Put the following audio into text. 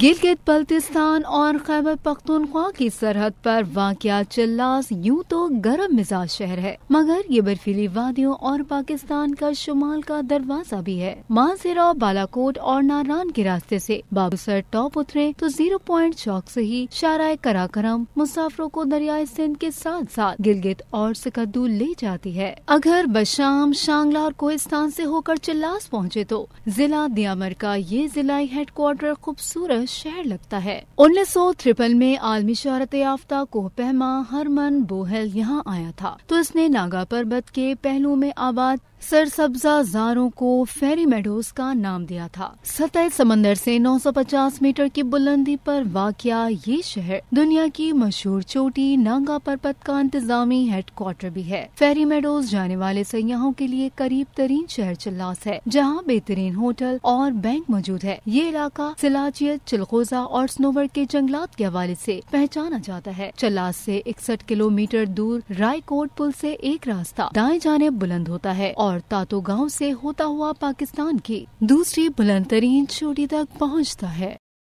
गिलगित बल्तिस्तान और खैबर पख्तूनख्वा की सरहद पर वाकया चिल्लास यूं तो गर्म मिजाज शहर है मगर ये बर्फीली वादियों और पाकिस्तान का शुमाल का दरवाजा भी है मानसेरा बालाकोट और नारान के रास्ते से बाबूसर टॉप उतरे तो जीरो पॉइंट चौक से ही शाराय कराकरम मुसाफरों को दरियाए सिंध के साथ साथ गिलगित और सिकद्दू ले जाती है अगर बशाम शांगला और कोहिस्तान से होकर चिल्लास पहुँचे तो जिला दियामर का ये जिला हेडक्वार्टर खूबसूरत शहर लगता है उन्नीस सौ में आलमी शहरत याफ्ता कोह पहमा हरमन बोहल यहाँ आया था तो इसने नागा पर्वत के पहलू में आबाद सरसब्जा जारों को फेरी मेडोज का नाम दिया था सतह समंदर से 950 मीटर की बुलंदी पर वाकया ये शहर दुनिया की मशहूर चोटी नागा पर्वत का इंतजामी हेडक्वार्टर भी है फेरी मेडोज जाने वाले सयाहों के लिए करीब तरीन शहर चिल्लास है जहाँ बेहतरीन होटल और बैंक मौजूद है ये इलाका सिलाचियत चिलगोजा और स्नोवर के जंगलात के हवाले से पहचाना जाता है चलास से इकसठ किलोमीटर दूर रायकोट पुल से एक रास्ता दाएं जाने बुलंद होता है और तातो गांव से होता हुआ पाकिस्तान की दूसरी बुलंद तरीन चोटी तक पहुँचता है